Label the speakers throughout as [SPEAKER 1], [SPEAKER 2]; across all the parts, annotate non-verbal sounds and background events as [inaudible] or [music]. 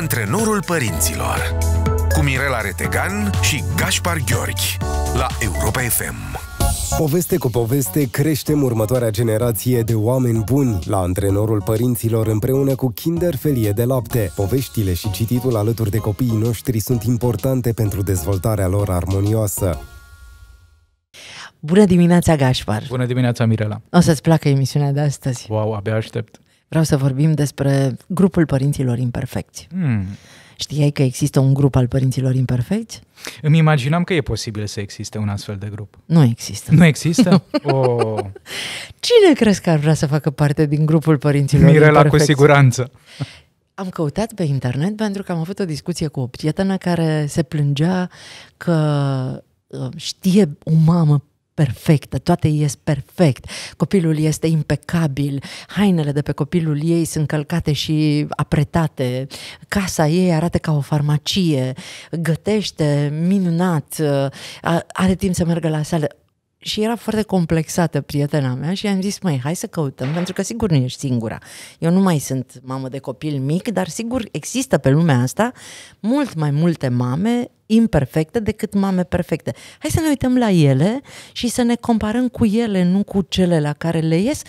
[SPEAKER 1] Antrenorul părinților cu Mirela Retegan și Gaspar Gheorghi la Europa FM. Poveste cu poveste creștem următoarea generație de oameni buni la antrenorul părinților împreună cu Kinder Felie de Lapte. Poveștile și cititul alături de copiii noștri sunt importante pentru dezvoltarea lor armonioasă.
[SPEAKER 2] Bună dimineața, Gașpar! Bună dimineața, Mirela!
[SPEAKER 3] O să-ți placă emisiunea de astăzi.
[SPEAKER 2] Wow, abia aștept!
[SPEAKER 3] Vreau să vorbim despre grupul părinților imperfecți. Hmm. Știai că există un grup al părinților imperfecți?
[SPEAKER 2] Îmi imaginam că e posibil să existe un astfel de grup. Nu există. Nu există? oh.
[SPEAKER 3] Cine crezi că ar vrea să facă parte din grupul părinților Mirela imperfecți? cu siguranță. Am căutat pe internet pentru că am avut o discuție cu o prietenă care se plângea că uh, știe o mamă perfectă, toate ies perfect, copilul este impecabil, hainele de pe copilul ei sunt călcate și apretate, casa ei arată ca o farmacie, gătește minunat, are timp să meargă la sală și era foarte complexată prietena mea și i-am zis, măi, hai să căutăm, pentru că sigur nu ești singura. Eu nu mai sunt mamă de copil mic, dar sigur există pe lumea asta mult mai multe mame imperfecte decât mame perfecte. Hai să ne uităm la ele și să ne comparăm cu ele, nu cu cele la care le ies.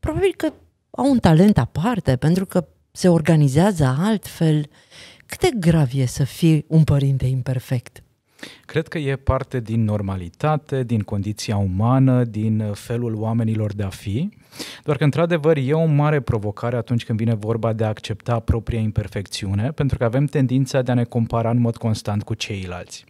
[SPEAKER 3] Probabil că au un talent aparte, pentru că se organizează altfel. Cât de grav e să fii un părinte imperfect?
[SPEAKER 2] Cred că e parte din normalitate, din condiția umană, din felul oamenilor de a fi. Doar că, într-adevăr, e o mare provocare atunci când vine vorba de a accepta propria imperfecțiune, pentru că avem tendința de a ne compara în mod constant cu ceilalți.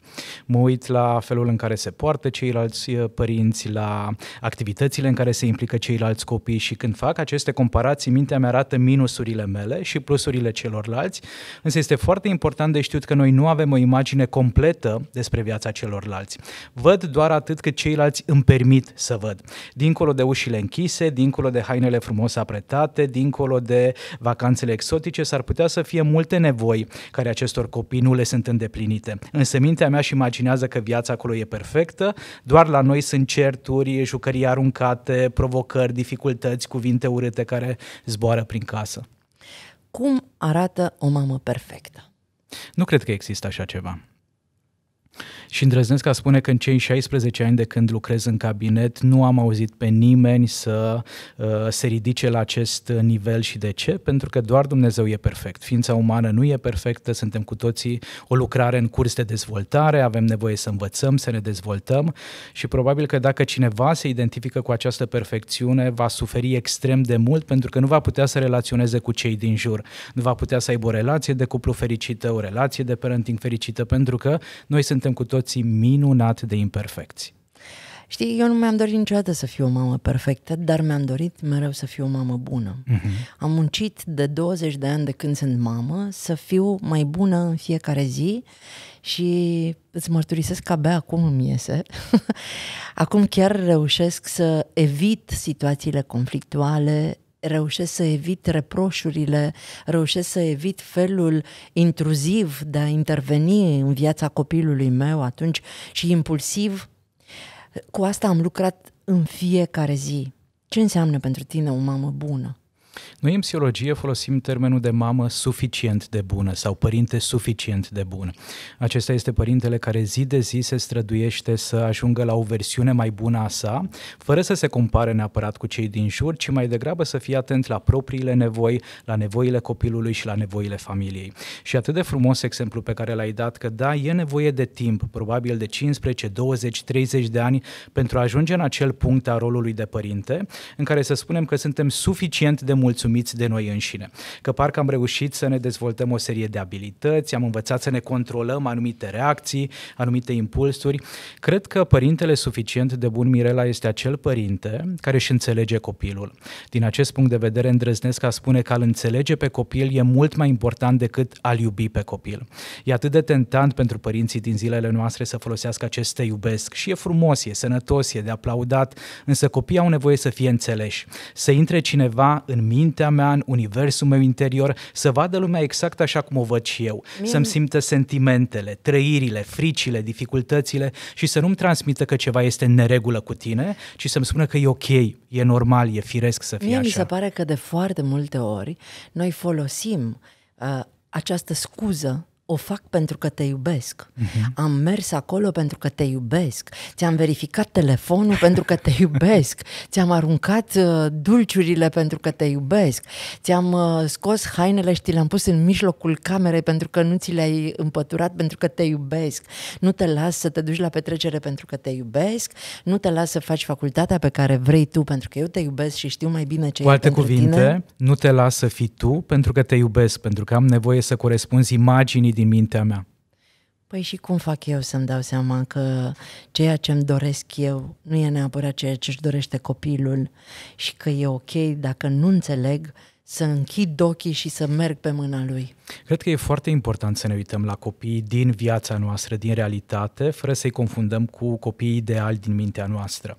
[SPEAKER 2] Mă uit la felul în care se poartă ceilalți eh, părinți, la activitățile în care se implică ceilalți copii și când fac aceste comparații, mintea mea arată minusurile mele și plusurile celorlalți, însă este foarte important de știut că noi nu avem o imagine completă despre viața celorlalți. Văd doar atât cât ceilalți îmi permit să văd. Dincolo de ușile închise, din dincolo de hainele frumos apretate, dincolo de vacanțele exotice, s-ar putea să fie multe nevoi care acestor copii nu le sunt îndeplinite. Însă mintea mea și imaginează că viața acolo e perfectă, doar la noi sunt certuri, jucării aruncate, provocări, dificultăți, cuvinte urâte care zboară prin casă. Cum arată o mamă perfectă? Nu cred că există așa ceva. Și îndrăznesc a spune că în cei 16 ani de când lucrez în cabinet nu am auzit pe nimeni să uh, se ridice la acest nivel și de ce? Pentru că doar Dumnezeu e perfect. Ființa umană nu e perfectă, suntem cu toții o lucrare în curs de dezvoltare, avem nevoie să învățăm, să ne dezvoltăm și probabil că dacă cineva se identifică cu această perfecțiune, va suferi extrem de mult pentru că nu va putea să relaționeze cu cei din jur, nu va putea să aibă o relație de cuplu fericită, o relație de parenting fericită, pentru că noi suntem cu toți toții minunat de imperfecți.
[SPEAKER 3] Știi, eu nu mi-am dorit niciodată să fiu o mamă perfectă, dar mi-am dorit mereu să fiu o mamă bună. Uh-huh. Am muncit de 20 de ani de când sunt mamă să fiu mai bună în fiecare zi și îți mărturisesc că abia acum îmi iese. [laughs] acum chiar reușesc să evit situațiile conflictuale, reușesc să evit reproșurile, reușesc să evit felul intruziv de a interveni în viața copilului meu atunci și impulsiv. Cu asta am lucrat în fiecare zi. Ce înseamnă pentru tine o mamă bună?
[SPEAKER 2] Noi în psihologie folosim termenul de mamă suficient de bună sau părinte suficient de bun. Acesta este părintele care zi de zi se străduiește să ajungă la o versiune mai bună a sa, fără să se compare neapărat cu cei din jur, ci mai degrabă să fie atent la propriile nevoi, la nevoile copilului și la nevoile familiei. Și atât de frumos exemplu pe care l-ai dat, că da, e nevoie de timp, probabil de 15, 20, 30 de ani, pentru a ajunge în acel punct a rolului de părinte, în care să spunem că suntem suficient de mulți mulțumiți de noi înșine. Că parcă am reușit să ne dezvoltăm o serie de abilități, am învățat să ne controlăm anumite reacții, anumite impulsuri. Cred că părintele suficient de bun Mirela este acel părinte care își înțelege copilul. Din acest punct de vedere îndrăznesc a spune că al înțelege pe copil e mult mai important decât a iubi pe copil. E atât de tentant pentru părinții din zilele noastre să folosească acest te iubesc și e frumos, e sănătos, e de aplaudat, însă copiii au nevoie să fie înțeleși, să intre cineva în mintea mea, în universul meu interior, să vadă lumea exact așa cum o văd și eu, Mie... să-mi simtă sentimentele, trăirile, fricile, dificultățile și să nu-mi transmită că ceva este în neregulă cu tine, ci să-mi spună că e ok, e normal, e firesc să fie Mie așa. mi se
[SPEAKER 3] pare că de foarte multe ori noi folosim uh, această scuză o fac pentru că te iubesc. Uh-huh. Am mers acolo pentru că te iubesc. Ți-am verificat telefonul pentru că te iubesc. Ți-am aruncat uh, dulciurile pentru că te iubesc. Ți-am uh, scos hainele și ți le-am pus în mijlocul camerei pentru că nu ți le-ai împăturat pentru că te iubesc. Nu te las să te duci la petrecere pentru că te iubesc. Nu te las să faci facultatea pe care vrei tu pentru că eu te iubesc și știu mai bine ce Cu alte e alte cuvinte, tine.
[SPEAKER 2] nu te las să fii tu pentru că te iubesc, pentru că am nevoie să corespunzi imaginii din mintea mea.
[SPEAKER 3] Păi și cum fac eu să-mi dau seama că ceea ce îmi doresc eu nu e neapărat ceea ce își dorește copilul și că e ok dacă nu înțeleg să închid ochii și să merg pe mâna lui?
[SPEAKER 2] Cred că e foarte important să ne uităm la copiii din viața noastră, din realitate, fără să-i confundăm cu copiii ideali din mintea noastră.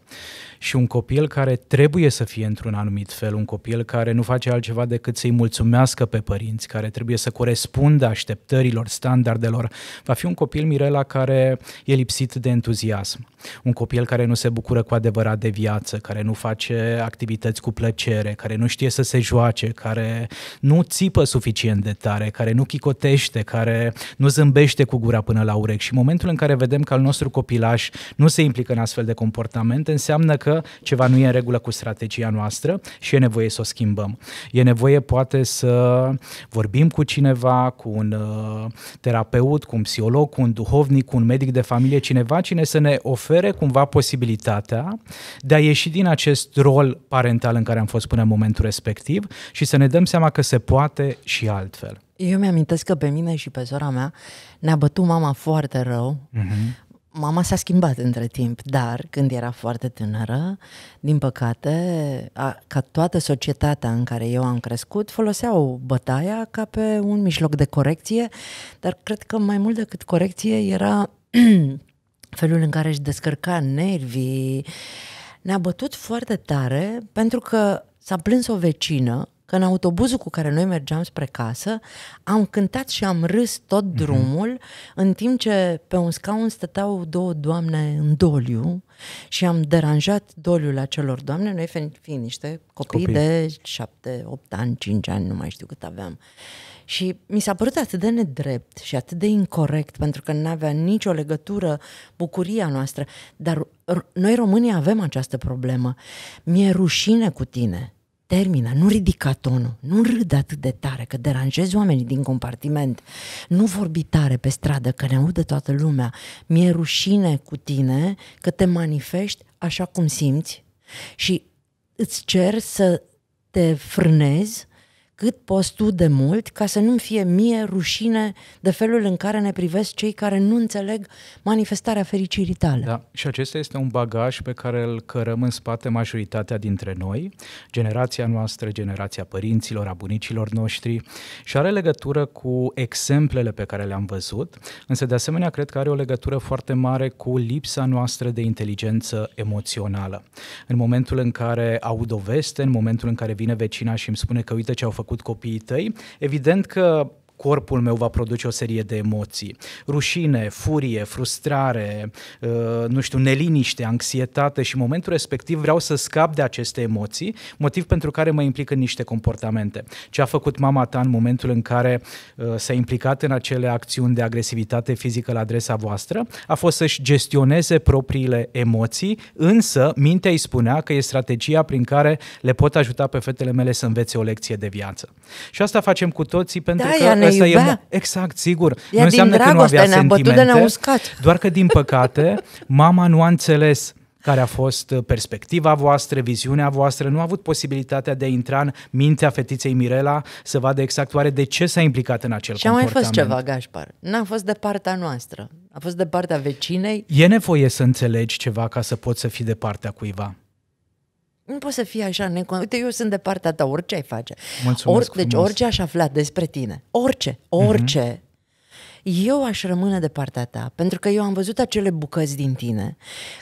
[SPEAKER 2] Și un copil care trebuie să fie într-un anumit fel, un copil care nu face altceva decât să-i mulțumească pe părinți, care trebuie să corespundă așteptărilor, standardelor, va fi un copil, Mirela, care e lipsit de entuziasm. Un copil care nu se bucură cu adevărat de viață, care nu face activități cu plăcere, care nu știe să se joace, care nu țipă suficient de tare, care nu chicotește, care nu zâmbește cu gura până la urechi. Și momentul în care vedem că al nostru copilaș nu se implică în astfel de comportament, înseamnă că ceva nu e în regulă cu strategia noastră și e nevoie să o schimbăm. E nevoie poate să vorbim cu cineva, cu un uh, terapeut, cu un psiholog, cu un duhovnic, cu un medic de familie, cineva cine să ne ofere cumva posibilitatea de a ieși din acest rol parental în care am fost până în momentul respectiv și să ne dăm seama că se poate și altfel.
[SPEAKER 3] Eu mi-amintesc că pe mine și pe sora mea ne-a bătut mama foarte rău. Mm-hmm. Mama s-a schimbat între timp, dar când era foarte tânără, din păcate, a, ca toată societatea în care eu am crescut, foloseau bătaia ca pe un mijloc de corecție, dar cred că mai mult decât corecție era [clears throat] felul în care își descărca nervii. Ne-a bătut foarte tare pentru că s-a plâns o vecină că în autobuzul cu care noi mergeam spre casă am cântat și am râs tot mhm. drumul, mm-hmm. în timp ce pe un scaun stăteau două doamne în doliu și am deranjat doliul acelor doamne, noi fiind, niște copii, copii. de șapte, opt ani, cinci ani, nu mai știu cât aveam. Și mi s-a părut atât de nedrept și atât de incorrect, pentru că nu avea nicio legătură bucuria noastră. Dar noi românii avem această problemă. Mi-e rușine cu tine termină, nu ridica tonul, nu râde atât de tare, că deranjezi oamenii din compartiment, nu vorbi tare pe stradă, că ne audă toată lumea, mi-e rușine cu tine că te manifesti așa cum simți și îți cer să te frânezi cât poți tu de mult ca să nu-mi fie mie rușine de felul în care ne privesc cei care nu înțeleg manifestarea fericirii tale.
[SPEAKER 2] Da. Și acesta este un bagaj pe care îl cărăm în spate majoritatea dintre noi, generația noastră, generația părinților, a bunicilor noștri și are legătură cu exemplele pe care le-am văzut, însă de asemenea cred că are o legătură foarte mare cu lipsa noastră de inteligență emoțională. În momentul în care aud o veste, în momentul în care vine vecina și îmi spune că uite ce au făcut făcut copiii tăi. Evident că corpul meu va produce o serie de emoții. Rușine, furie, frustrare, uh, nu știu, neliniște, anxietate și în momentul respectiv vreau să scap de aceste emoții, motiv pentru care mă implic în niște comportamente. Ce a făcut mama ta în momentul în care uh, s-a implicat în acele acțiuni de agresivitate fizică la adresa voastră a fost să-și gestioneze propriile emoții, însă mintea îi spunea că e strategia prin care le pot ajuta pe fetele mele să învețe o lecție de viață. Și asta facem cu toții pentru da, că iubea. E, exact, sigur. Ea nu înseamnă că nu avea sentimente, ne-a uscat. doar că din păcate [laughs] mama nu a înțeles care a fost perspectiva voastră, viziunea voastră, nu a avut posibilitatea de a intra în mintea fetiței Mirela să vadă exact oare de ce s-a implicat în acel Și comportament. Și a mai fost ceva, Gașpar.
[SPEAKER 3] N-a fost de partea noastră, a fost de partea vecinei.
[SPEAKER 2] E nevoie să înțelegi ceva ca să poți să fii de partea cuiva.
[SPEAKER 3] Nu poți să fii așa necon... Uite, eu sunt de partea ta, orice ai face.
[SPEAKER 2] Mulțumesc Or, deci frumos. orice
[SPEAKER 3] aș afla despre tine, orice, orice, mm-hmm. eu aș rămâne de partea ta, pentru că eu am văzut acele bucăți din tine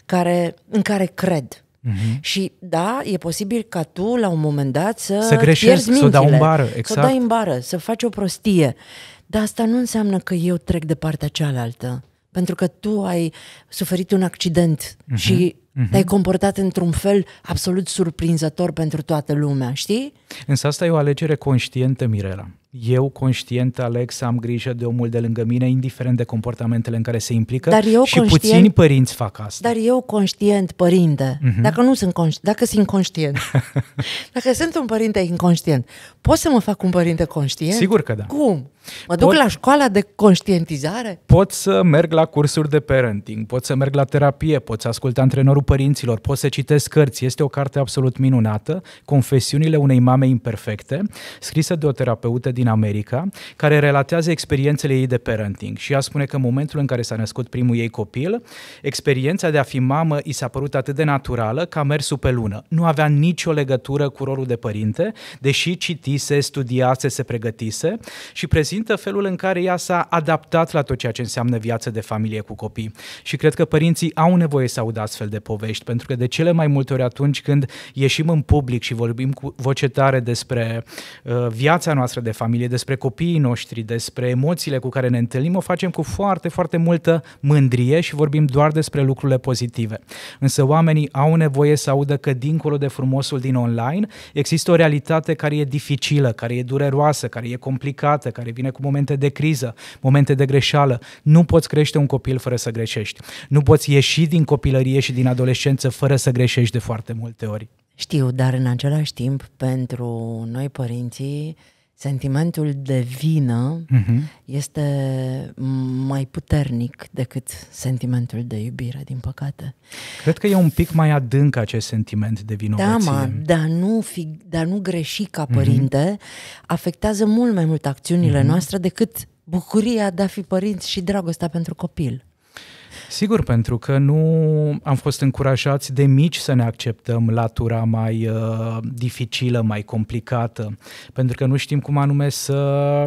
[SPEAKER 3] care, în care cred. Mm-hmm. Și da, e posibil ca tu la un moment dat să, să greșesc, mintile, să o dau în bară, exact. să o exact. dai în bară, să faci o prostie. Dar asta nu înseamnă că eu trec de partea cealaltă, pentru că tu ai suferit un accident mm-hmm. și te-ai comportat într-un fel absolut surprinzător pentru toată lumea, știi?
[SPEAKER 2] Însă asta e o alegere conștientă, Mirela. Eu conștient aleg să am grijă de omul de lângă mine, indiferent de comportamentele în care se implică dar eu și conștient, puțini părinți fac asta. Dar
[SPEAKER 3] eu conștient, părinte, uh-huh. dacă nu sunt conștient, dacă sunt inconștient, [laughs] dacă sunt un părinte inconștient, pot să mă fac un părinte conștient? Sigur că da. Cum? Mă duc pot, la școala de conștientizare?
[SPEAKER 2] Pot să merg la cursuri de parenting, pot să merg la terapie, pot să ascult antrenorul părinților, pot să citesc cărți. Este o carte absolut minunată, Confesiunile unei mame Mame Imperfecte, scrisă de o terapeută din America, care relatează experiențele ei de parenting și ea spune că în momentul în care s-a născut primul ei copil, experiența de a fi mamă i s-a părut atât de naturală că a mers pe lună. Nu avea nicio legătură cu rolul de părinte, deși citise, studiase, se pregătise și prezintă felul în care ea s-a adaptat la tot ceea ce înseamnă viață de familie cu copii. Și cred că părinții au nevoie să audă astfel de povești, pentru că de cele mai multe ori atunci când ieșim în public și vorbim cu voce tare, întâmplare, despre uh, viața noastră de familie, despre copiii noștri, despre emoțiile cu care ne întâlnim, o facem cu foarte, foarte multă mândrie și vorbim doar despre lucrurile pozitive. Însă oamenii au nevoie să audă că dincolo de frumosul din online există o realitate care e dificilă, care e dureroasă, care e complicată, care vine cu momente de criză, momente de greșeală. Nu poți crește un copil fără să greșești. Nu poți ieși din copilărie și din adolescență fără să greșești de foarte multe ori. Știu,
[SPEAKER 3] dar în același timp, pentru noi părinții, sentimentul de vină uh-huh. este mai puternic decât sentimentul
[SPEAKER 2] de iubire, din păcate. Cred că e un pic mai adânc acest sentiment de vinovăție. Da, ma,
[SPEAKER 3] dar nu, fi, dar nu greși ca mhm. părinte uh-huh. afectează mult mai mult acțiunile uh-huh. noastre decât bucuria de a fi părinți și dragostea pentru copil.
[SPEAKER 2] Sigur, pentru că nu am fost încurajați de mici să ne acceptăm latura mai uh, dificilă, mai complicată, pentru că nu știm cum anume să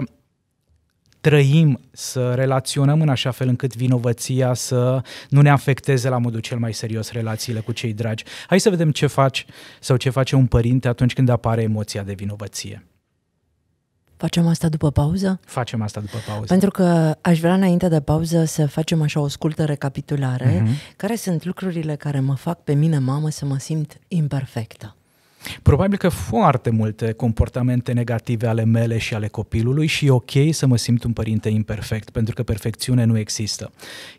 [SPEAKER 2] trăim, să relaționăm în așa fel încât vinovăția să nu ne afecteze la modul cel mai serios relațiile cu cei dragi. Hai să vedem ce faci sau ce face un părinte atunci când apare emoția de vinovăție.
[SPEAKER 3] Facem asta după pauză?
[SPEAKER 2] Facem asta după pauză. Pentru că
[SPEAKER 3] aș vrea înainte de pauză să facem așa o scultă recapitulare. Mm-hmm. Care sunt lucrurile care mă fac pe mine, mamă, să mă simt imperfectă?
[SPEAKER 2] Probabil că foarte multe comportamente negative ale mele și ale copilului și e ok să mă simt un părinte imperfect, pentru că perfecțiune nu există.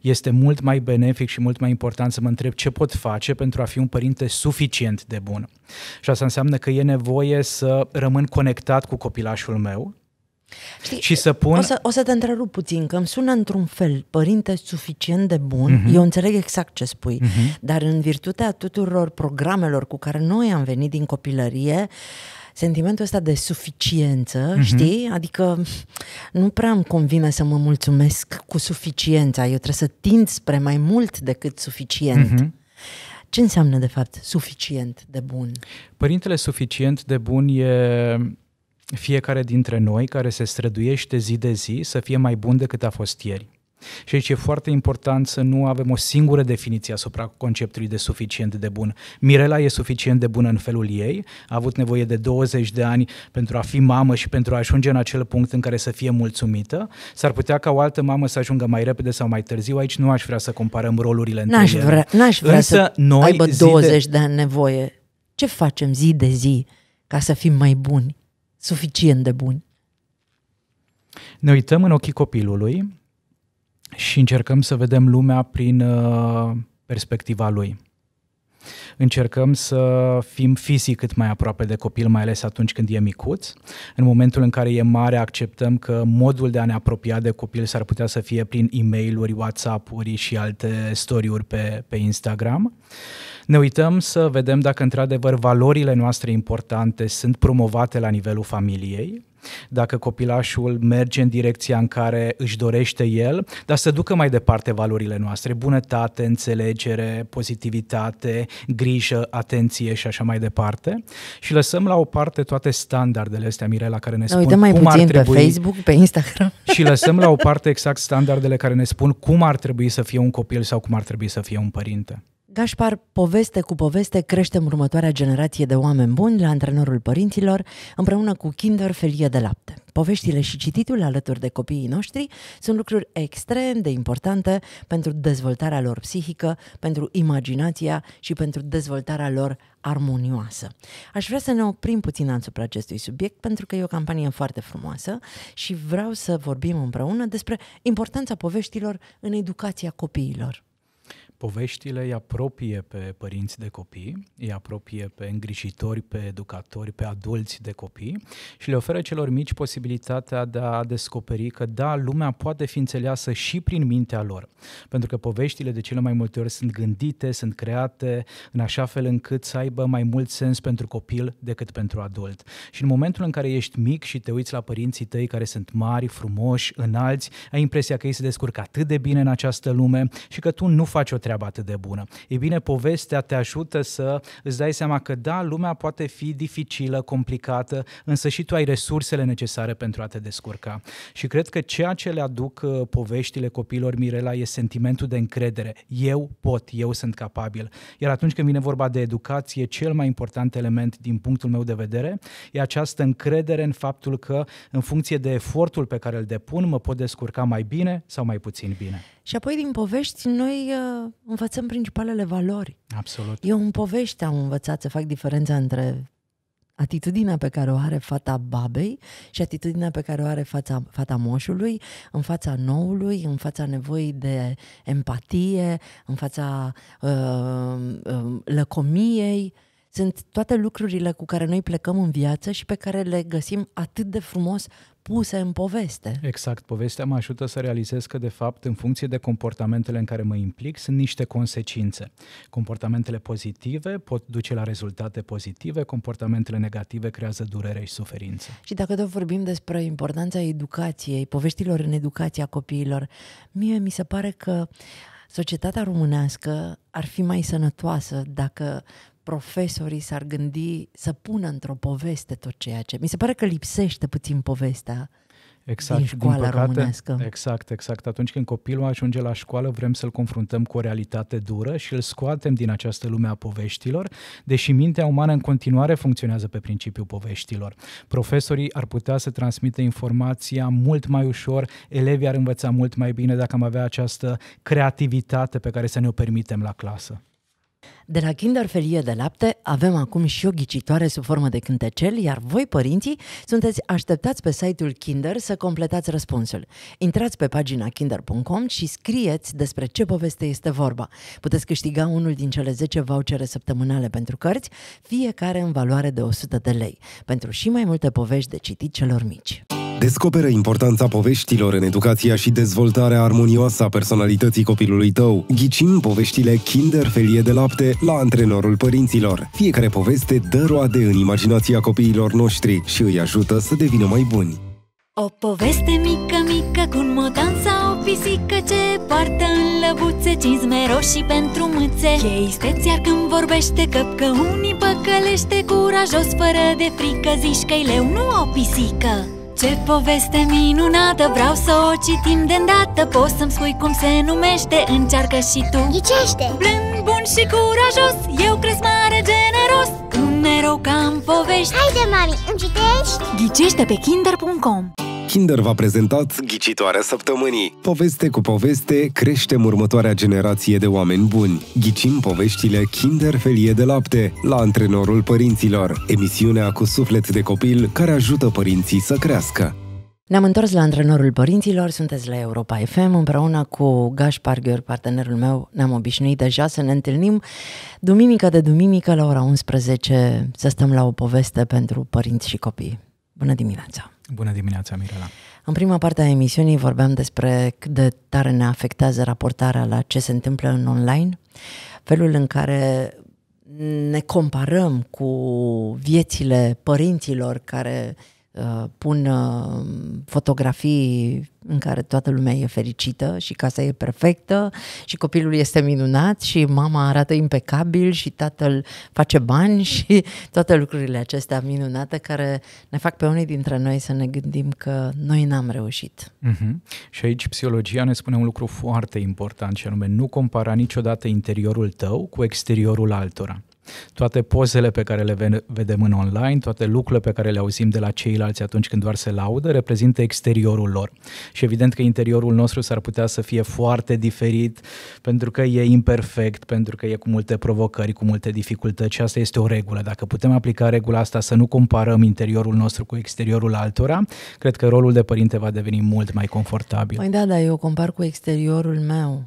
[SPEAKER 2] Este mult mai benefic și mult mai important să mă întreb ce pot face pentru a fi un părinte suficient de bun. Și asta înseamnă că e nevoie să rămân conectat cu copilașul meu, Știi, și să pun... o, să,
[SPEAKER 3] o să te întrerup puțin, că îmi sună într-un fel părinte suficient de bun, uh-huh. eu înțeleg exact ce spui, uh-huh. dar în virtutea tuturor programelor cu care noi am venit din copilărie, sentimentul ăsta de suficiență, uh-huh. știi? Adică nu prea îmi convine să mă mulțumesc cu suficiența, eu trebuie să tind spre mai mult decât suficient. Uh-huh. Ce înseamnă, de fapt, suficient de bun?
[SPEAKER 2] Părintele suficient de bun e fiecare dintre noi care se străduiește zi de zi să fie mai bun decât a fost ieri. Și aici e foarte important să nu avem o singură definiție asupra conceptului de suficient de bun. Mirela e suficient de bună în felul ei, a avut nevoie de 20 de ani pentru a fi mamă și pentru a ajunge în acel punct în care să fie mulțumită. S-ar putea ca o altă mamă să ajungă mai repede sau mai târziu. Aici nu aș vrea să comparăm rolurile între n-aș Vrea, n-aș vrea Însă să noi aibă 20 de...
[SPEAKER 3] de ani nevoie. Ce facem zi de zi ca să fim mai buni? suficient de buni.
[SPEAKER 2] Ne uităm în ochii copilului și încercăm să vedem lumea prin uh, perspectiva lui. Încercăm să fim fizic cât mai aproape de copil, mai ales atunci când e micuț. În momentul în care e mare, acceptăm că modul de a ne apropia de copil s-ar putea să fie prin e-mail-uri, WhatsApp-uri și alte story-uri pe, pe Instagram. Uh, ne uităm să vedem dacă într-adevăr valorile noastre importante sunt promovate la nivelul familiei, dacă copilașul merge în direcția în care își dorește el, dar să ducă mai departe valorile noastre, bunătate, înțelegere, pozitivitate, grijă, atenție și așa mai departe. Și lăsăm la o parte toate standardele astea, Mirela, care ne da, spun mai cum ar trebui... pe Facebook,
[SPEAKER 3] pe Instagram.
[SPEAKER 2] Și lăsăm la o [laughs] parte exact standardele care ne spun cum ar trebui să fie un copil sau cum ar trebui să fie un părinte.
[SPEAKER 3] Gașpar, poveste cu poveste creștem următoarea generație de oameni buni la antrenorul părinților, împreună cu Kinder Felie de Lapte. Poveștile și cititul alături de copiii noștri sunt lucruri extrem de importante pentru dezvoltarea lor psihică, pentru imaginația și pentru dezvoltarea lor armonioasă. Aș vrea să ne oprim puțin asupra acestui subiect pentru că e o campanie foarte frumoasă și vreau să vorbim împreună despre importanța poveștilor în educația copiilor
[SPEAKER 2] poveștile îi apropie pe părinți de copii, îi apropie pe îngrijitori, pe educatori, pe adulți de copii și le oferă celor mici posibilitatea de a descoperi că da, lumea poate fi înțeleasă și prin mintea lor. Pentru că poveștile de cele mai multe ori sunt gândite, sunt create în așa fel încât să aibă mai mult sens pentru copil decât pentru adult. Și în momentul în care ești mic și te uiți la părinții tăi care sunt mari, frumoși, înalți, ai impresia că ei se descurcă atât de bine în această lume și că tu nu faci o treabă treabă atât de bună. E bine, povestea te ajută să îți dai seama că da, lumea poate fi dificilă, complicată, însă și tu ai resursele necesare pentru a te descurca. Și cred că ceea ce le aduc uh, poveștile copilor Mirela e sentimentul de încredere. Eu pot, eu sunt capabil. Iar atunci când vine vorba de educație, cel mai important element din punctul meu de vedere e această încredere în faptul că în funcție de efortul pe care îl depun, mă pot descurca mai bine sau mai puțin bine.
[SPEAKER 3] Și apoi din povești noi uh învățăm principalele valori. Absolut. Eu în povești am învățat să fac diferența între atitudinea pe care o are fata babei și atitudinea pe care o are fața, fata moșului, în fața noului, în fața nevoii de empatie, în fața uh, uh, lăcomiei. Uh, sunt toate lucrurile cu care noi plecăm în viață și pe care le găsim atât de frumos puse în poveste.
[SPEAKER 2] Exact, povestea mă ajută să realizez că, de fapt, în funcție de comportamentele în care mă implic, sunt niște consecințe. Comportamentele pozitive pot duce la rezultate pozitive, comportamentele negative creează durere și suferință.
[SPEAKER 3] Și dacă tot vorbim despre importanța educației, poveștilor în educația copiilor, mie mi se pare că societatea românească ar fi mai sănătoasă dacă profesorii s-ar gândi să pună într-o poveste tot ceea ce... Mi se pare că lipsește puțin povestea Exact, din școala din păcate, românească.
[SPEAKER 2] Exact, exact. Atunci când copilul ajunge la școală, vrem să-l confruntăm cu o realitate dură și îl scoatem din această lume a poveștilor, deși mintea umană în continuare funcționează pe principiul poveștilor. Profesorii ar putea să transmită informația mult mai ușor, elevii ar învăța mult mai bine dacă am avea această creativitate pe care să ne o permitem la clasă.
[SPEAKER 3] De la Kinder Felie de Lapte avem acum și o ghicitoare sub formă de cântecel, iar voi, părinții, sunteți așteptați pe site-ul Kinder să completați răspunsul. Intrați pe pagina kinder.com și scrieți despre ce poveste este vorba. Puteți câștiga unul din cele 10 vouchere săptămânale pentru cărți, fiecare în valoare de 100 de lei, pentru și mai multe povești de citit celor mici.
[SPEAKER 1] Descoperă importanța poveștilor în educația și dezvoltarea armonioasă a personalității copilului tău. Ghicim poveștile Kinder Felie de Lapte la antrenorul părinților. Fiecare poveste dă roade în imaginația copiilor noștri și îi ajută să devină mai buni.
[SPEAKER 3] O poveste mică, mică, cu un modan sau o pisică Ce poartă în lăbuțe cinzme roșii pentru mâțe E isteți iar când vorbește căp că unii păcălește Curajos, fără de frică, zici că-i leu, nu o pisică ce poveste minunată, vreau să o citim de îndată Poți să-mi spui cum se numește, încearcă și tu Ghicește! Blând, bun și curajos, eu cresc mare generos Un erou ca în povești Haide, mami, îmi citești? Ghicește pe kinder.com
[SPEAKER 1] Kinder v-a prezentat Ghicitoarea Săptămânii. Poveste cu poveste, creștem următoarea generație de oameni buni. Ghicim poveștile Kinder Felie de Lapte, la antrenorul părinților, emisiunea cu suflet de copil care ajută părinții să crească.
[SPEAKER 3] Ne-am întors la antrenorul părinților, sunteți la Europa FM împreună cu Gaspar Gheor, partenerul meu. Ne-am obișnuit deja să ne întâlnim duminică de duminică la ora 11 să stăm la o poveste pentru părinți și copii.
[SPEAKER 2] Bună dimineața! Bună dimineața, Mirela!
[SPEAKER 3] În prima parte a emisiunii vorbeam despre cât de tare ne afectează raportarea la ce se întâmplă în online, felul în care ne comparăm cu viețile părinților care Uh, pun uh, fotografii în care toată lumea e fericită și casa e perfectă și copilul este minunat și mama arată impecabil și tatăl face bani [laughs] și toate lucrurile acestea minunate care ne fac pe unii dintre noi să ne gândim că noi n-am reușit.
[SPEAKER 2] Uh-huh. Și aici psihologia ne spune un lucru foarte important și anume nu compara niciodată interiorul tău cu exteriorul altora. Toate pozele pe care le vedem în online, toate lucrurile pe care le auzim de la ceilalți atunci când doar se laudă, reprezintă exteriorul lor. Și evident că interiorul nostru s-ar putea să fie foarte diferit, pentru că e imperfect, pentru că e cu multe provocări, cu multe dificultăți și asta este o regulă. Dacă putem aplica regula asta să nu comparăm interiorul nostru cu exteriorul altora, cred că rolul de părinte va deveni mult mai confortabil. Mai
[SPEAKER 3] păi da, da, eu compar cu exteriorul meu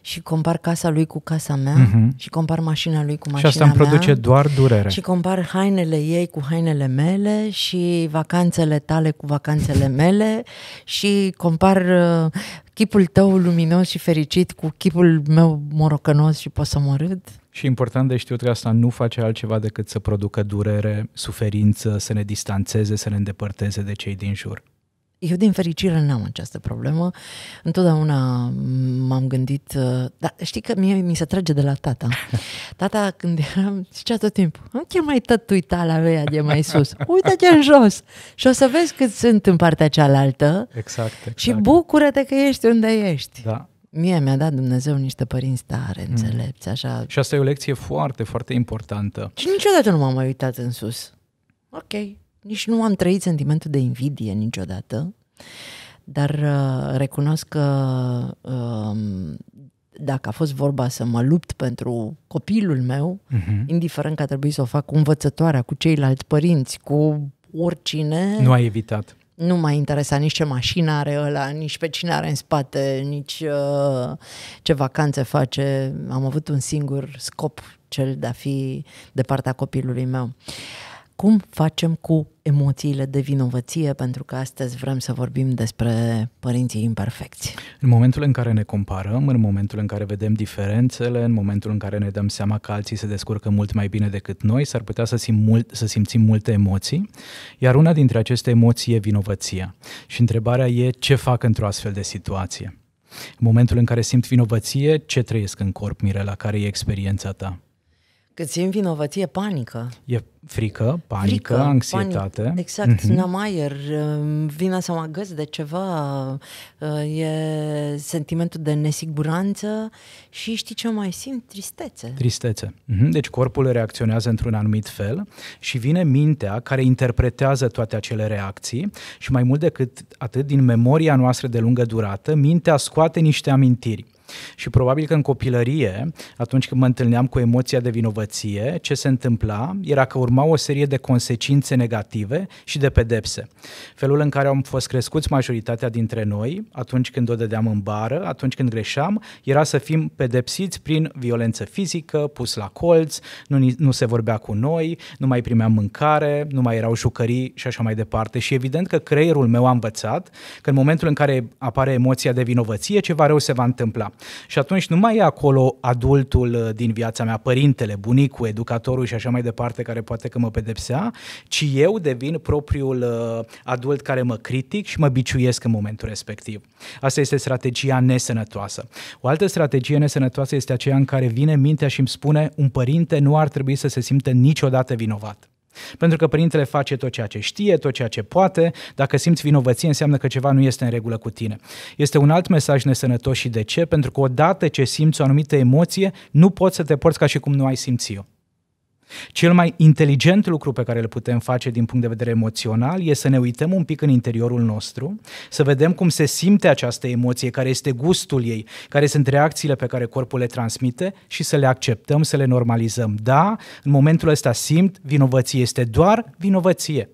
[SPEAKER 3] și compar casa lui cu casa mea mm-hmm. și compar mașina lui cu mașina mea. Și asta îmi produce mea, doar durere. Și compar hainele ei cu hainele mele și vacanțele tale cu vacanțele mele și compar uh, chipul tău luminos și fericit cu chipul meu morocănos și pot să mă râd.
[SPEAKER 2] Și important de știut că asta nu face altceva decât să producă durere, suferință, să ne distanțeze, să ne îndepărteze de cei din jur.
[SPEAKER 3] Eu, din fericire, n-am această problemă. Întotdeauna m-am gândit... Uh, dar știi că mie mi se trage de la tata. [laughs] Tata, când eram, zicea tot timpul, nu mai tătui la aia de mai sus. uite te în jos și o să vezi cât sunt în partea cealaltă.
[SPEAKER 2] Exact, exact. Și
[SPEAKER 3] bucură-te că ești unde ești. Da, Mie mi-a dat Dumnezeu niște părinți tare, mm. înțelepți, așa.
[SPEAKER 2] Și asta e o lecție foarte, foarte importantă. Și niciodată
[SPEAKER 3] nu m-am mai uitat în sus. Ok, nici nu am trăit sentimentul de invidie niciodată, dar uh, recunosc că um, dacă a fost vorba să mă lupt pentru copilul meu, uh-huh. indiferent că a trebuit să o fac cu învățătoarea, cu ceilalți părinți, cu oricine... Nu
[SPEAKER 2] ai evitat.
[SPEAKER 3] Nu m-a interesat nici ce mașină are ăla, nici pe cine are în spate, nici uh, ce vacanțe face. Am avut un singur scop, cel de a fi de partea copilului meu. Uh, cum facem cu emoțiile de vinovăție, pentru că astăzi vrem să vorbim despre
[SPEAKER 2] părinții imperfecți. În momentul în care ne comparăm, în momentul în care vedem diferențele, în momentul în care ne dăm seama că alții se descurcă mult mai bine decât noi, s-ar putea să, simt mult, să simțim multe emoții, iar una dintre aceste emoții e vinovăția. Și întrebarea e ce fac într-o astfel de situație. În momentul în care simt vinovăție, ce trăiesc în corp, Mirela, care e experiența ta?
[SPEAKER 3] Că e în vinovăție panică.
[SPEAKER 2] E frică, panică, frică, anxietate. Panic, exact,
[SPEAKER 3] mm-hmm. vine să mă agăț de ceva, e sentimentul de nesiguranță și știi ce mai simt? Tristețe.
[SPEAKER 2] Tristețe. Mm-hmm. Deci corpul reacționează într-un anumit fel și vine mintea care interpretează toate acele reacții și mai mult decât atât, din memoria noastră de lungă durată, mintea scoate niște amintiri. Și probabil că în copilărie, atunci când mă întâlneam cu emoția de vinovăție, ce se întâmpla era că urma o serie de consecințe negative și de pedepse. Felul în care am fost crescuți majoritatea dintre noi, atunci când o dădeam în bară, atunci când greșeam, era să fim pedepsiți prin violență fizică, pus la colț, nu, nu se vorbea cu noi, nu mai primeam mâncare, nu mai erau jucării și așa mai departe. Și evident că creierul meu a învățat că în momentul în care apare emoția de vinovăție, ceva rău se va întâmpla. Și atunci nu mai e acolo adultul uh, din viața mea, părintele, bunicul, educatorul și așa mai departe, care poate că mă pedepsea, ci eu devin propriul uh, adult care mă critic și mă biciuiesc în momentul respectiv. Asta este strategia nesănătoasă. O altă strategie nesănătoasă este aceea în care vine mintea și îmi spune un părinte nu ar trebui să se simtă niciodată vinovat. Pentru că părintele face tot ceea ce știe, tot ceea ce poate. Dacă simți vinovăție, înseamnă că ceva nu este în regulă cu tine. Este un alt mesaj nesănătos și de ce? Pentru că odată ce simți o anumită emoție, nu poți să te porți ca și cum nu ai simți-o. Cel mai inteligent lucru pe care îl putem face din punct de vedere emoțional e să ne uităm un pic în interiorul nostru, să vedem cum se simte această emoție, care este gustul ei, care sunt reacțiile pe care corpul le transmite și să le acceptăm, să le normalizăm. Da, în momentul ăsta simt, vinovăție este doar vinovăție.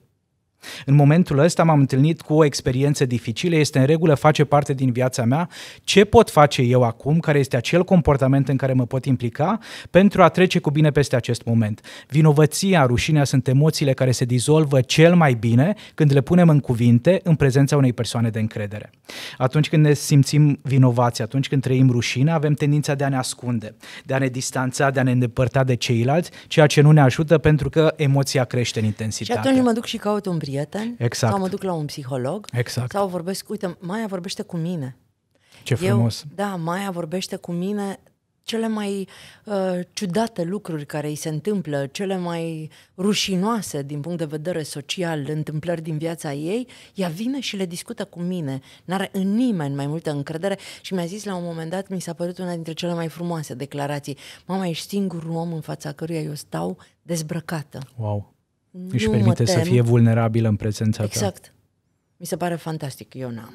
[SPEAKER 2] În momentul ăsta m-am întâlnit cu o experiență dificilă, este în regulă, face parte din viața mea. Ce pot face eu acum, care este acel comportament în care mă pot implica, pentru a trece cu bine peste acest moment? Vinovăția, rușinea sunt emoțiile care se dizolvă cel mai bine când le punem în cuvinte în prezența unei persoane de încredere. Atunci când ne simțim vinovați, atunci când trăim rușine, avem tendința de a ne ascunde, de a ne distanța, de a ne îndepărta de ceilalți, ceea ce nu ne ajută pentru că emoția crește în intensitate. Și atunci mă
[SPEAKER 3] duc și caut un prieten exact. sau mă duc la un psiholog exact. sau vorbesc, uite, Maia vorbește cu mine. Ce frumos! Eu, da, Maia vorbește cu mine cele mai uh, ciudate lucruri care îi se întâmplă, cele mai rușinoase din punct de vedere social, întâmplări din viața ei, ea vine și le discută cu mine. N-are în nimeni mai multă încredere și mi-a zis la un moment dat, mi s-a părut una dintre cele mai frumoase declarații. Mama, ești singurul om în fața căruia eu stau dezbrăcată.
[SPEAKER 2] Wow! nu își permite să fie vulnerabil în prezența exact. ta.
[SPEAKER 3] Exact. Mi se pare fantastic, eu n-am.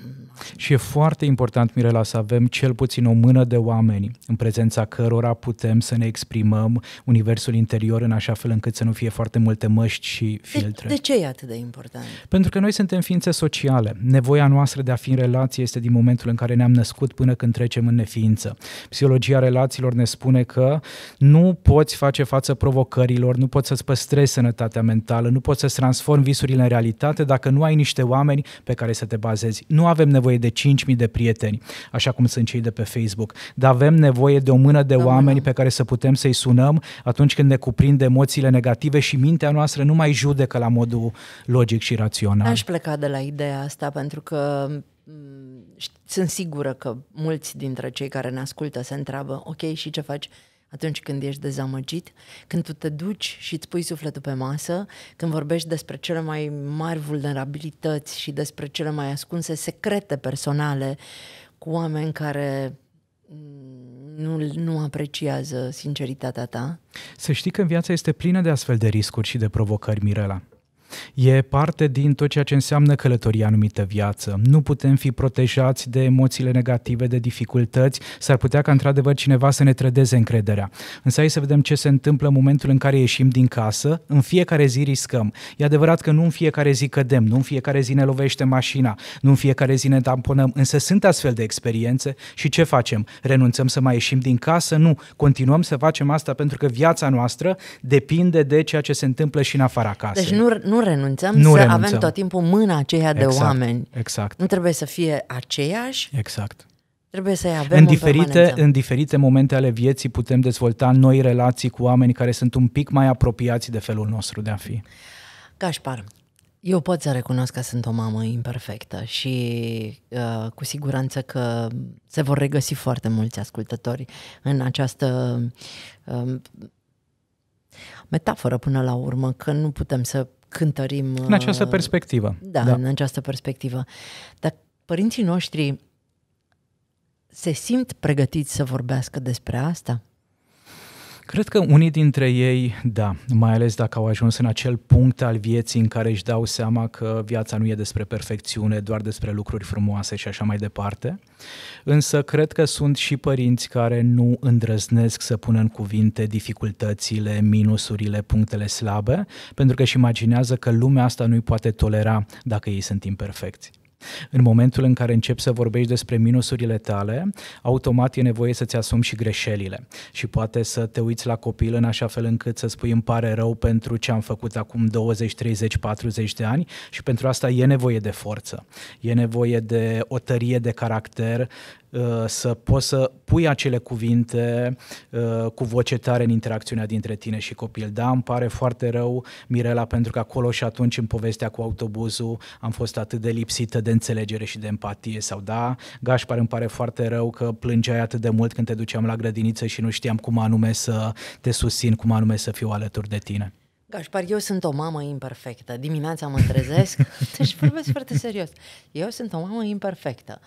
[SPEAKER 2] Și e foarte important, Mirela, să avem cel puțin o mână de oameni în prezența cărora putem să ne exprimăm universul interior în așa fel încât să nu fie foarte multe măști și filtre. De, de
[SPEAKER 3] ce e atât de important?
[SPEAKER 2] Pentru că noi suntem ființe sociale. Nevoia noastră de a fi în relație este din momentul în care ne-am născut până când trecem în neființă. Psihologia relațiilor ne spune că nu poți face față provocărilor, nu poți să-ți păstrezi sănătatea mentală, nu poți să-ți transformi visurile în realitate dacă nu ai niște oameni pe care să te bazezi. Nu avem nevoie de 5.000 de prieteni, așa cum sunt cei de pe Facebook, dar avem nevoie de o mână de da, oameni mână. pe care să putem să-i sunăm atunci când ne cuprind emoțiile negative și mintea noastră nu mai judecă la modul logic și rațional. N-aș
[SPEAKER 3] pleca de la ideea asta pentru că mm, sunt sigură că mulți dintre cei care ne ascultă se întreabă, ok, și ce faci? atunci când ești dezamăgit, când tu te duci și îți pui sufletul pe masă, când vorbești despre cele mai mari vulnerabilități și despre cele mai ascunse secrete personale cu oameni care mm, nu, nu apreciază sinceritatea ta.
[SPEAKER 2] Să știi că viața este plină de astfel de riscuri și de provocări, Mirela. E parte din tot ceea ce înseamnă călătoria anumită viață. Nu putem fi protejați de emoțiile negative, de dificultăți. S-ar putea ca într-adevăr cineva să ne trădeze încrederea. Însă hai să vedem ce se întâmplă în momentul în care ieșim din casă. În fiecare zi riscăm. E adevărat că nu în fiecare zi cădem, nu în fiecare zi ne lovește mașina, nu în fiecare zi ne tamponăm, însă sunt astfel de experiențe și ce facem? Renunțăm să mai ieșim din casă? Nu. Continuăm să facem asta pentru că viața noastră depinde de ceea ce se întâmplă și în afara casei. Deci nu,
[SPEAKER 3] nu renunțăm nu să renunțăm. avem tot timpul mâna aceea de exact, oameni. Exact. Nu trebuie să fie aceeași. Exact. Trebuie să-i avem în diferite, în,
[SPEAKER 2] în diferite momente ale vieții putem dezvolta noi relații cu oameni care sunt un pic mai apropiați de felul nostru de a fi.
[SPEAKER 3] Gașpar, eu pot să recunosc că sunt o mamă imperfectă și uh, cu siguranță că se vor regăsi foarte mulți ascultători în această uh, metaforă până la urmă, că nu putem să cântărim... În această uh, perspectivă. Da, da, în această perspectivă. Dar părinții noștri se simt pregătiți să vorbească despre asta?
[SPEAKER 2] Cred că unii dintre ei, da, mai ales dacă au ajuns în acel punct al vieții în care își dau seama că viața nu e despre perfecțiune, doar despre lucruri frumoase și așa mai departe. Însă cred că sunt și părinți care nu îndrăznesc să pună în cuvinte dificultățile, minusurile, punctele slabe, pentru că își imaginează că lumea asta nu-i poate tolera dacă ei sunt imperfecți. În momentul în care începi să vorbești despre minusurile tale, automat e nevoie să-ți asumi și greșelile. Și poate să te uiți la copil în așa fel încât să spui îmi pare rău pentru ce am făcut acum 20, 30, 40 de ani și pentru asta e nevoie de forță. E nevoie de o tărie de caracter, Uh, să poți să pui acele cuvinte uh, cu voce tare în interacțiunea dintre tine și copil. Da, îmi pare foarte rău, Mirela, pentru că acolo și atunci în povestea cu autobuzul am fost atât de lipsită de înțelegere și de empatie sau da, Gașpar îmi pare foarte rău că plângeai atât de mult când te duceam la grădiniță și nu știam cum anume să te susțin, cum anume să fiu alături de tine.
[SPEAKER 3] Gașpar, eu sunt o mamă imperfectă. Dimineața mă trezesc, [laughs] deci vorbesc foarte serios. Eu sunt o mamă imperfectă.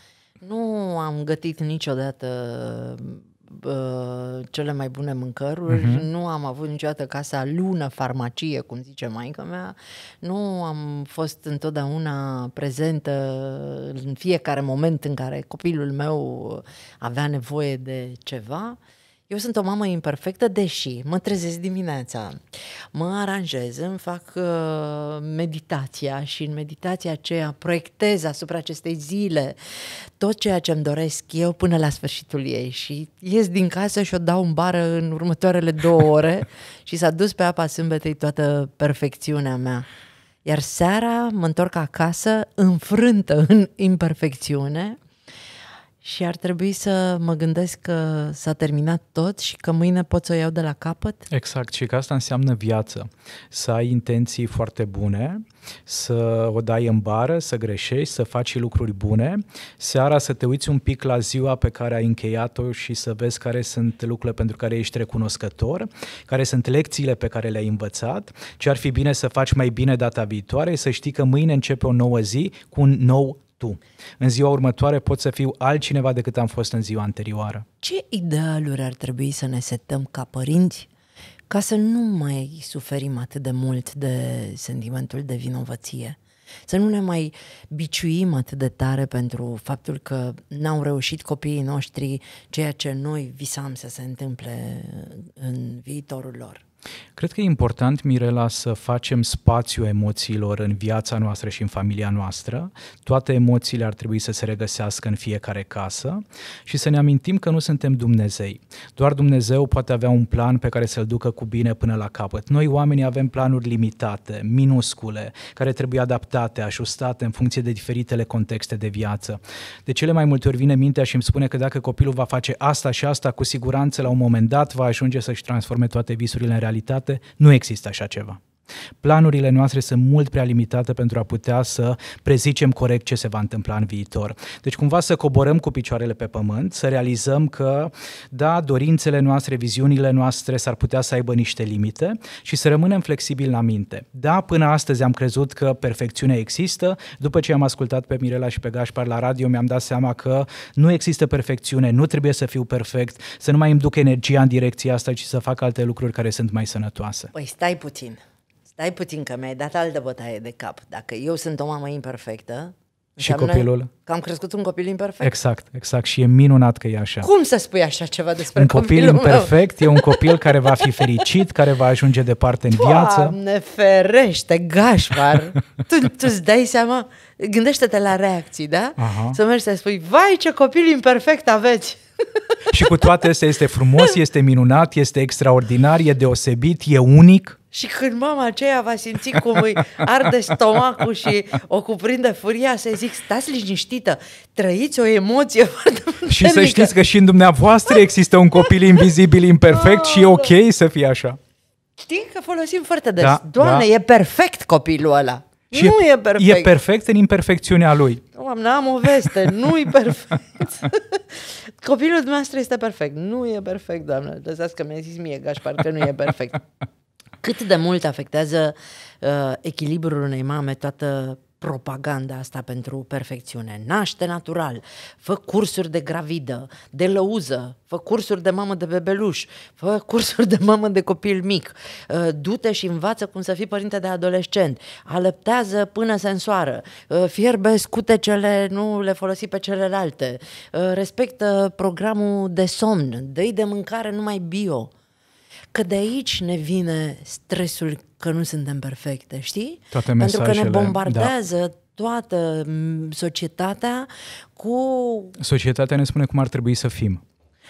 [SPEAKER 3] Nu am gătit niciodată uh, cele mai bune mâncăruri, uh-huh. nu am avut niciodată casa lună farmacie, cum zice maica mea, nu am fost întotdeauna prezentă în fiecare moment în care copilul meu avea nevoie de ceva. Uh, eu sunt o mamă imperfectă, deși mă trezesc dimineața, mă aranjez, îmi fac uh, meditația și în meditația aceea proiectez asupra acestei zile tot ceea ce îmi doresc eu până la sfârșitul ei și ies din casă și o dau în bară în următoarele două ore [laughs] și s-a dus pe apa sâmbetei toată perfecțiunea mea. Iar seara mă întorc acasă înfrântă în imperfecțiune și ar trebui să mă gândesc că s-a terminat tot și că mâine pot să o iau de la capăt?
[SPEAKER 2] Exact, și că asta înseamnă viață. Să ai intenții foarte bune, să o dai în bară, să greșești, să faci lucruri bune, seara să te uiți un pic la ziua pe care ai încheiat-o și să vezi care sunt lucrurile pentru care ești recunoscător, care sunt lecțiile pe care le-ai învățat, ce ar fi bine să faci mai bine data viitoare, să știi că mâine începe o nouă zi cu un nou tu. În ziua următoare pot să fiu altcineva decât am fost în ziua anterioară.
[SPEAKER 3] Ce idealuri ar trebui să ne setăm ca părinți ca să nu mai suferim atât de mult de sentimentul de vinovăție? Să nu ne mai biciuim atât de tare pentru faptul că n-au reușit copiii noștri ceea ce noi visam să se întâmple în viitorul lor.
[SPEAKER 2] Cred că e important, Mirela, să facem spațiu emoțiilor în viața noastră și în familia noastră. Toate emoțiile ar trebui să se regăsească în fiecare casă și să ne amintim că nu suntem Dumnezei. Doar Dumnezeu poate avea un plan pe care să-l ducă cu bine până la capăt. Noi oamenii avem planuri limitate, minuscule, care trebuie adaptate, ajustate în funcție de diferitele contexte de viață. De cele mai multe ori vine mintea și îmi spune că dacă copilul va face asta și asta, cu siguranță la un moment dat va ajunge să-și transforme toate visurile în realitate realitate nu există așa ceva. Planurile noastre sunt mult prea limitate pentru a putea să prezicem corect ce se va întâmpla în viitor. Deci cumva să coborăm cu picioarele pe pământ, să realizăm că, da, dorințele noastre, viziunile noastre s-ar putea să aibă niște limite și să rămânem flexibili la minte. Da, până astăzi am crezut că perfecțiunea există, după ce am ascultat pe Mirela și pe Gașpar la radio mi-am dat seama că nu există perfecțiune, nu trebuie să fiu perfect, să nu mai îmi duc energia în direcția asta, ci să fac alte lucruri care sunt mai sănătoase.
[SPEAKER 3] Păi stai puțin, Stai puțin că mi-ai dat altă bătaie de cap. Dacă eu sunt o mamă imperfectă, și copilul. Că am crescut un copil imperfect.
[SPEAKER 2] Exact, exact. Și e minunat că e așa. Cum
[SPEAKER 3] să spui așa ceva despre un copil imperfect?
[SPEAKER 2] Meu? E un copil care va fi fericit, care va ajunge departe în viață.
[SPEAKER 3] Ne ferește, gașpar! tu, tu îți dai seama? Gândește-te la reacții, da? Aha. Să mergi să spui, vai ce copil imperfect aveți!
[SPEAKER 2] și cu toate astea este frumos, este minunat, este extraordinar, e deosebit, e unic.
[SPEAKER 3] Și când mama aceea va simți cum îi arde stomacul și o cuprinde furia, să zic, stați liniștită, trăiți o emoție [laughs] foarte Și să știți
[SPEAKER 2] că și în dumneavoastră există un copil invizibil, imperfect și e oh. ok să fie așa.
[SPEAKER 3] Știi că folosim foarte des. Da, Doamne, da. e perfect copilul
[SPEAKER 2] ăla. Și nu e, e perfect. E perfect în imperfecțiunea lui.
[SPEAKER 3] Doamne, am o veste, nu e perfect. [laughs] Copilul dumneavoastră este perfect. Nu e perfect, doamne. Lăsați că mi-a zis mie, Gașpar, că nu e perfect. Cât de mult afectează uh, echilibrul unei mame toată propaganda asta pentru perfecțiune. Naște natural, fă cursuri de gravidă, de lăuză, fă cursuri de mamă de bebeluș, fă cursuri de mamă de copil mic, uh, du-te și învață cum să fii părinte de adolescent, alăptează până sensoară, uh, fierbe scutecele, nu le folosi pe celelalte, uh, respectă programul de somn, dă de mâncare numai bio. Că de aici ne vine stresul că nu suntem perfecte, știi? Toate mesajele, Pentru că ne da. bombardează da toată mm, societatea cu...
[SPEAKER 2] Societatea ne spune cum ar trebui să fim.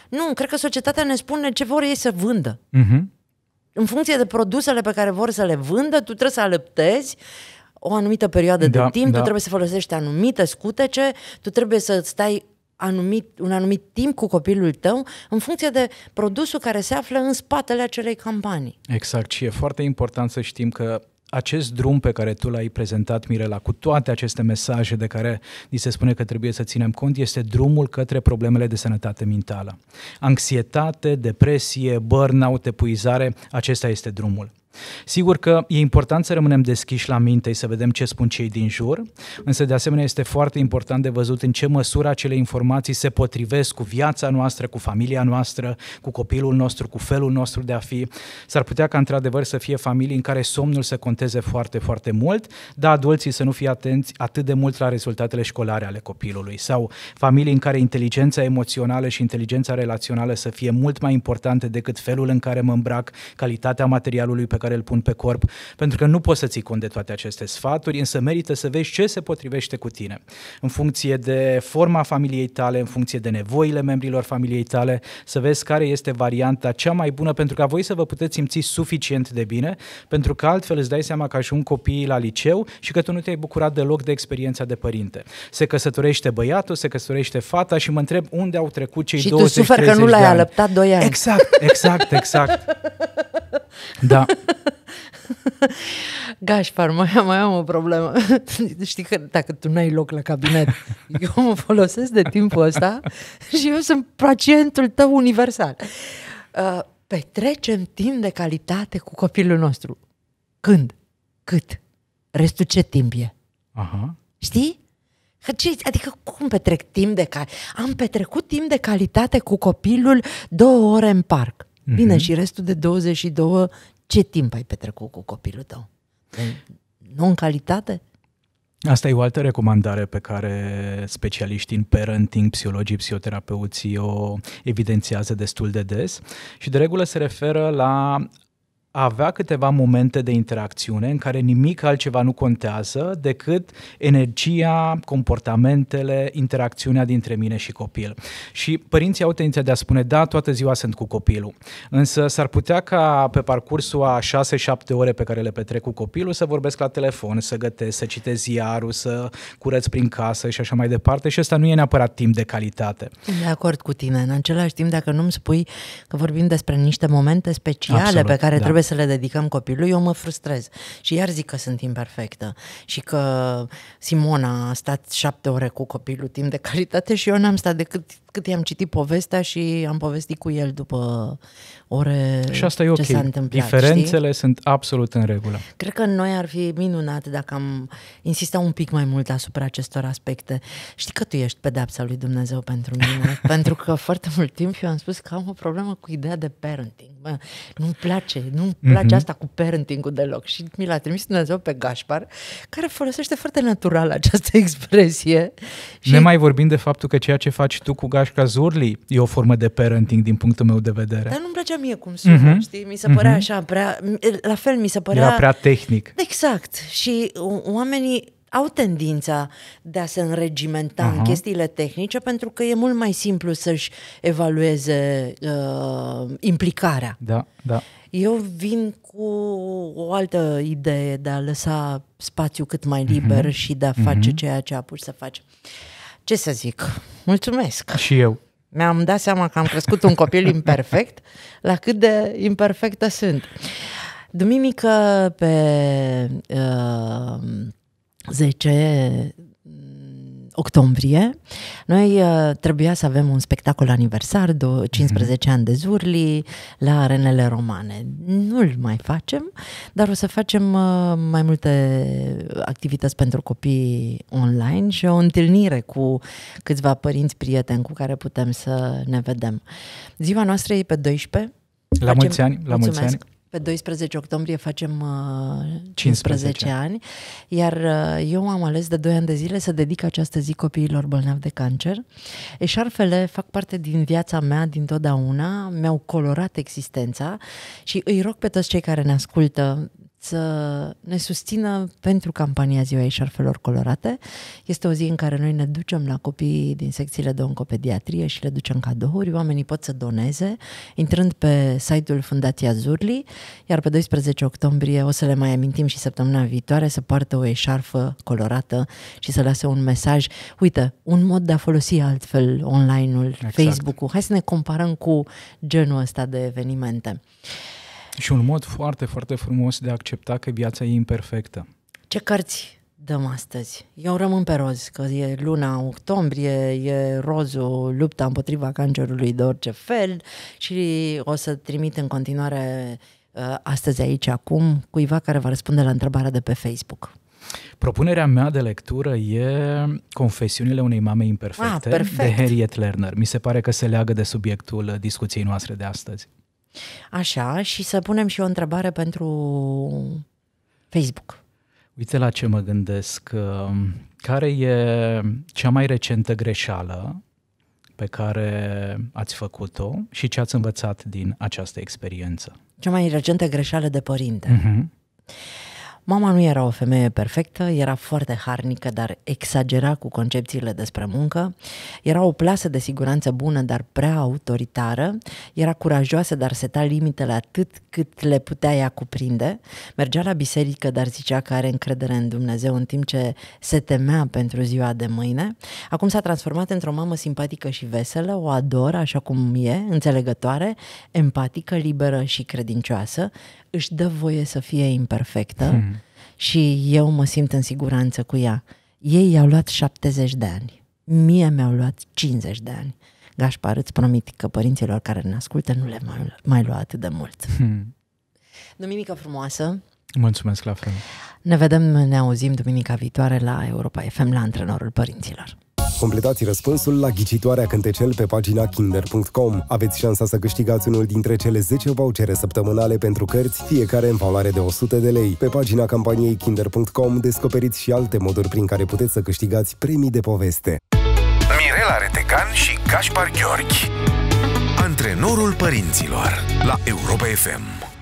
[SPEAKER 3] Nu, cred că societatea ne spune ce vor ei să vândă. Uh-huh. În funcție de produsele pe care vor să le vândă, tu trebuie să alăptezi o anumită perioadă da, de timp, da. tu trebuie să folosești anumite scutece, tu trebuie să stai anumit, un anumit timp cu copilul tău în funcție de produsul care se află în spatele acelei campanii.
[SPEAKER 2] Exact și e foarte important să știm că acest drum pe care tu l-ai prezentat, Mirela, cu toate aceste mesaje de care ni se spune că trebuie să ținem cont, este drumul către problemele de sănătate mentală. Anxietate, depresie, burnout, epuizare, acesta este drumul. Sigur că e important să rămânem deschiși la minte, și să vedem ce spun cei din jur, însă de asemenea este foarte important de văzut în ce măsură acele informații se potrivesc cu viața noastră, cu familia noastră, cu copilul nostru, cu felul nostru de a fi. S-ar putea ca într-adevăr să fie familii în care somnul să conteze foarte, foarte mult, dar adulții să nu fie atenți atât de mult la rezultatele școlare ale copilului sau familii în care inteligența emoțională și inteligența relațională să fie mult mai importante decât felul în care mă îmbrac, calitatea materialului pe care îl pun pe corp, pentru că nu poți să ții cont de toate aceste sfaturi, însă merită să vezi ce se potrivește cu tine. În funcție de forma familiei tale, în funcție de nevoile membrilor familiei tale, să vezi care este varianta cea mai bună pentru ca voi să vă puteți simți suficient de bine, pentru că altfel îți dai seama că ajung copiii la liceu și că tu nu te-ai bucurat deloc de experiența de părinte. Se căsătorește băiatul, se căsătorește fata și mă întreb unde au trecut cei și 20 Și tu suferi că nu l-ai alăptat 2 ani. Exact, exact, exact. [laughs] Da. [laughs]
[SPEAKER 3] Gașpar, mai am, mai am o problemă. [laughs] Știi că dacă tu n-ai loc la cabinet, eu mă folosesc de timpul ăsta și eu sunt pacientul tău universal. Uh, petrecem timp de calitate cu copilul nostru. Când? Cât? Restul ce timp e? Aha. Știi? Adică cum petrec timp de calitate? Am petrecut timp de calitate cu copilul două ore în parc. Mm-hmm. Bine, și restul de 22, ce timp ai petrecut cu copilul tău? Nu în calitate?
[SPEAKER 2] Asta e o altă recomandare pe care specialiștii în parenting, psihologii, psihoterapeuții o evidențiază destul de des și de regulă se referă la avea câteva momente de interacțiune în care nimic altceva nu contează decât energia, comportamentele, interacțiunea dintre mine și copil. Și părinții au tendința de a spune, da, toată ziua sunt cu copilul, însă s-ar putea ca pe parcursul a 6-7 ore pe care le petrec cu copilul să vorbesc la telefon, să gătesc, să citesc ziarul, să curăț prin casă și așa mai departe și ăsta nu e neapărat timp de calitate.
[SPEAKER 3] De acord cu tine. În același timp, dacă nu-mi spui că vorbim despre niște momente speciale Absolut, pe care da. trebuie să le dedicăm copilului, eu mă frustrez. Și iar zic că sunt imperfectă și că Simona a stat șapte ore cu copilul timp de calitate și eu n-am stat decât cât i-am citit povestea și am povestit cu el după
[SPEAKER 2] ore Și asta e ok. s-a întâmplat, Diferențele știi? sunt absolut în regulă.
[SPEAKER 3] Cred că noi ar fi minunat dacă am insista un pic mai mult asupra acestor aspecte. Știi că tu ești pedapsa lui Dumnezeu pentru mine, [laughs] pentru că foarte mult timp eu am spus că am o problemă cu ideea de parenting. Bă, nu-mi place, nu-mi mhm. place mm-hmm. asta cu parenting-ul deloc. Și mi l-a trimis Dumnezeu pe Gașpar, care folosește foarte natural această [laughs] expresie. Și... Ne mai
[SPEAKER 2] vorbim de faptul că ceea ce faci tu cu Gașca Zurli e o formă de parenting din punctul meu de vedere. Dar nu-mi
[SPEAKER 3] place mie cum sună, uh-huh. știi? Mi se părea uh-huh. așa, prea, la fel mi se părea... Era prea tehnic. Exact. Și oamenii au tendința de a se înregimenta uh-huh. în mhm. chestiile tehnice pentru că e mult mai simplu să-și evalueze uh, implicarea.
[SPEAKER 2] Da, da.
[SPEAKER 3] Eu vin cu o altă idee de a lăsa spațiu cât mai liber uh-huh. și de a face uh-huh. ceea ce pus să faci. Ce să zic? Mulțumesc! Și eu! mi-am dat seama că am crescut un copil imperfect, la cât de imperfectă sunt. Duminică pe uh, 10 octombrie, noi uh, trebuia să avem un spectacol aniversar, 15 mm-hmm. ani de Zurli, la Arenele Romane. Nu-l mai facem, dar o să facem uh, mai multe activități pentru copii online și o întâlnire cu câțiva părinți prieteni cu care putem să ne vedem. Ziua noastră e pe 12. La facem, mulți ani, la mulți ani. Pe 12 octombrie facem uh, 15, 15 ani, iar uh, eu am ales de 2 ani de zile să dedic această zi copiilor bolnavi de cancer. Eșarfele fac parte din viața mea din totdeauna, mi-au colorat existența și îi rog pe toți cei care ne ascultă să ne susțină pentru campania Ziua Șarfelor Colorate. Este o zi în care noi ne ducem la copii din secțiile de oncopediatrie și le ducem cadouri. Oamenii pot să doneze intrând pe site-ul Fundația Zurli, iar pe 12 octombrie o să le mai amintim și săptămâna viitoare să poartă o eșarfă colorată și să lase un mesaj. Uite, un mod de a folosi altfel
[SPEAKER 2] online-ul, exact. Facebook-ul.
[SPEAKER 3] Hai să ne comparăm cu genul ăsta de evenimente.
[SPEAKER 2] Și un mod foarte, foarte frumos de a accepta că viața e imperfectă.
[SPEAKER 3] Ce cărți dăm astăzi? Eu rămân pe roz, că e luna octombrie, e rozul, lupta împotriva cancerului de orice fel și o să trimit în continuare uh, astăzi aici, acum, cuiva care va răspunde la întrebarea de pe Facebook.
[SPEAKER 2] Propunerea mea de lectură e Confesiunile unei mame imperfecte ah, perfect. de Harriet Lerner. Mi se pare că se leagă de subiectul uh, discuției noastre de astăzi.
[SPEAKER 3] Așa, și să punem și o întrebare pentru Facebook.
[SPEAKER 2] Uite la ce mă gândesc. Um, care e cea mai recentă greșeală pe care ați făcut-o și ce ați învățat din această experiență?
[SPEAKER 3] Cea mai recentă greșeală de părinte. Uh-huh. Mama nu era o femeie perfectă, era foarte harnică, dar exagera cu concepțiile despre muncă, era o plasă de siguranță bună, dar prea autoritară, era curajoasă, dar seta limitele atât cât le putea ea cuprinde, mergea la biserică, dar zicea că are încredere în Dumnezeu, în timp ce se temea pentru ziua de mâine. Acum s-a transformat într-o mamă simpatică și veselă, o ador așa cum e, înțelegătoare, empatică, liberă și credincioasă, își dă voie să fie imperfectă hmm. și eu mă simt în siguranță cu ea. Ei i-au luat 70 de ani, mie mi-au luat 50 de ani. Gașpar, îți promit că părinților care ne ascultă nu le mai, mai lua atât de mult. Hmm. Duminică frumoasă!
[SPEAKER 2] Mulțumesc la fel!
[SPEAKER 3] Ne vedem, ne auzim duminica viitoare la Europa FM, la Antrenorul
[SPEAKER 2] Părinților.
[SPEAKER 1] Completați răspunsul la ghicitoarea cântecel pe pagina kinder.com. Aveți șansa să câștigați unul dintre cele 10 vouchere săptămânale pentru cărți, fiecare în valoare de 100 de lei. Pe pagina campaniei kinder.com descoperiți și alte moduri prin care puteți să câștigați premii de poveste. Mirela Retecan și Gaspar Gheorghi Antrenorul părinților la Europa
[SPEAKER 2] FM